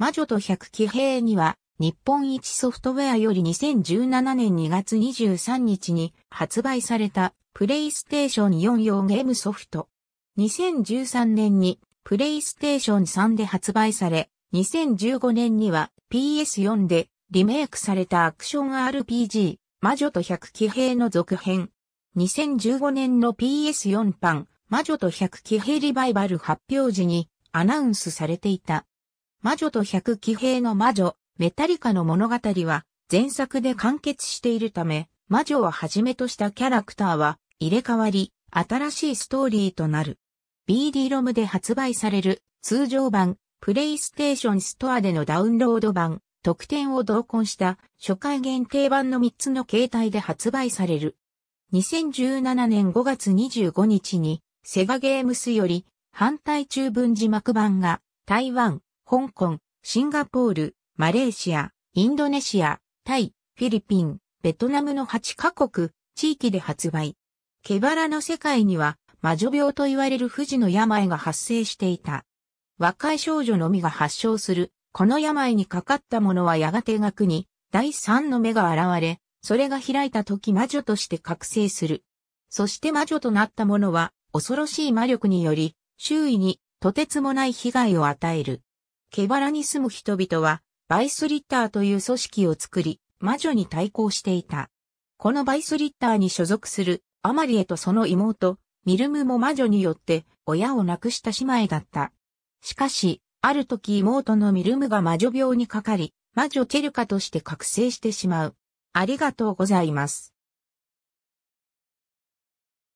魔女と百騎兵には、日本一ソフトウェアより2017年2月23日に発売されたプレイステーション4用ゲームソフト。2013年にプレイステーション3で発売され、2015年には PS4 でリメイクされたアクション RPG 魔女と百騎兵の続編。2015年の PS4 版魔女と百騎兵リバイバル発表時にアナウンスされていた。魔女と百騎兵の魔女、メタリカの物語は前作で完結しているため、魔女をはじめとしたキャラクターは入れ替わり、新しいストーリーとなる。BD ロムで発売される通常版、プレイステーションストアでのダウンロード版、特典を同梱した初回限定版の3つの形態で発売される。2017年5月25日にセガゲームスより反対中文字幕版が台湾、香港、シンガポール、マレーシア、インドネシア、タイ、フィリピン、ベトナムの8カ国、地域で発売。毛ラの世界には、魔女病と言われる富士の病が発生していた。若い少女のみが発症する、この病にかかった者はやがて額に、第三の目が現れ、それが開いた時魔女として覚醒する。そして魔女となった者は、恐ろしい魔力により、周囲にとてつもない被害を与える。ケバラに住む人々は、バイスリッターという組織を作り、魔女に対抗していた。このバイスリッターに所属するアマリエとその妹、ミルムも魔女によって親を亡くした姉妹だった。しかし、ある時妹のミルムが魔女病にかかり、魔女チェルカとして覚醒してしまう。ありがとうございます。